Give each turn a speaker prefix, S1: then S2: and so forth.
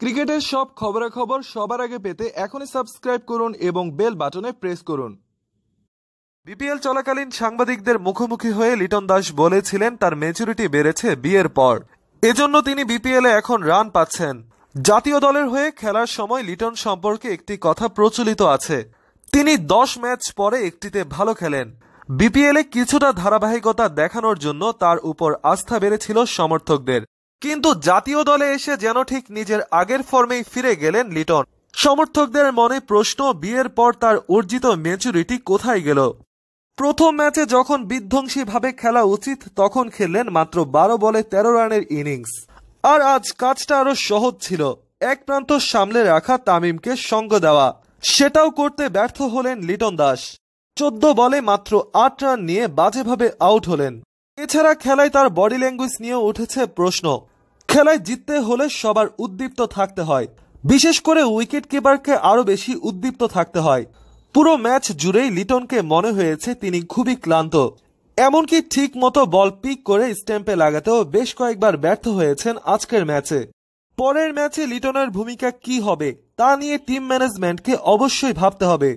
S1: ক্রিকেটের সব খবরাখবর সবার আগে পেতে এখনই সাবস্ক্রাইব করুন এবং বেল বাটনে প্রেস করুন বিপিএল চলাকালীন সাংবাদিকদের মুখোমুখি হয়ে লিটন দাস বলেছিলেন তার মেচুরিটি বেড়েছে বিয়ের পর এজন্য তিনি বিপিএলে এখন রান পাচ্ছেন জাতীয় দলের হয়ে খেলার সময় লিটন সম্পর্কে একটি কথা প্রচলিত আছে তিনি দশ ম্যাচ পরে একটিতে ভালো খেলেন বিপিএলে কিছুটা ধারাবাহিকতা দেখানোর জন্য তার উপর আস্থা বেড়েছিল সমর্থকদের কিন্তু জাতীয় দলে এসে যেন ঠিক নিজের আগের ফর্মেই ফিরে গেলেন লিটন সমর্থকদের মনে প্রশ্ন বিয়ের পর তার অর্জিত মেচুরিটি কোথায় গেল প্রথম ম্যাচে যখন বিধ্বংসীভাবে খেলা উচিত তখন খেললেন মাত্র বারো বলে ১৩ রানের ইনিংস আর আজ কাজটা আরো সহজ ছিল এক প্রান্ত সামলে রাখা তামিমকে সঙ্গ দেওয়া সেটাও করতে ব্যর্থ হলেন লিটন দাস চোদ্দ বলে মাত্র আট রান নিয়ে বাজেভাবে আউট হলেন এছাড়া খেলায় তার বডি ল্যাঙ্গুয়েজ নিয়ে উঠেছে প্রশ্ন খেলায় জিততে হলে সবার উদ্দীপ্ত থাকতে হয় বিশেষ করে উইকেট কিপারকে আরও বেশি উদ্দীপ্ত থাকতে হয় পুরো ম্যাচ জুড়েই লিটনকে মনে হয়েছে তিনি খুবই ক্লান্ত এমনকি ঠিক মতো বল পিক করে স্ট্যাম্পে লাগাতেও বেশ কয়েকবার ব্যর্থ হয়েছেন আজকের ম্যাচে পরের ম্যাচে লিটনের ভূমিকা কি হবে তা নিয়ে টিম ম্যানেজমেন্টকে অবশ্যই ভাবতে হবে